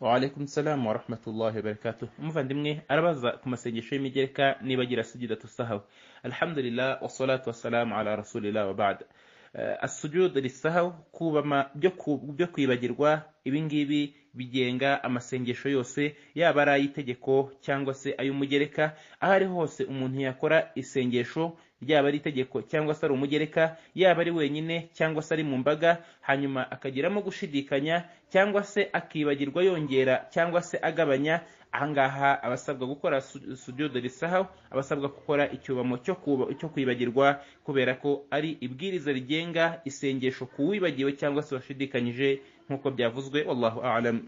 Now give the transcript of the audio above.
waalaikum salamu warahmatullahi wabarakatuh umuvandimwe arabaza ku masengesho y'imigereka niba agira sujudatu sahawi alhamdulillah wasalatu wasalamu ala rasulillah wabada uh, eh, asujud lisahawi kubama byo, byo kwibagirwa ibingibi bigenga amasengesho yose yaba ari ay'itegeko cyangwa se ay'umugereka aho ari hose umuntu yakora isengesho ryaba ari itegeko cyangwa se ari umugereka yaba ari wenyine cyangwa se ari mu mbaga hanyuma akagiramo gushidikanya cyangwa se akibagirwa yongera cyangwa se agabanya ahangaha abasabwa gukora sujudu risaha abasabwa gukora icyubamo cyo kwibagirwa kubera ko ari ibwiriza rigenga isengesho ku wibagiwe cyangwa se washidikanyije nk'uko byavuzwe wallahu a'lam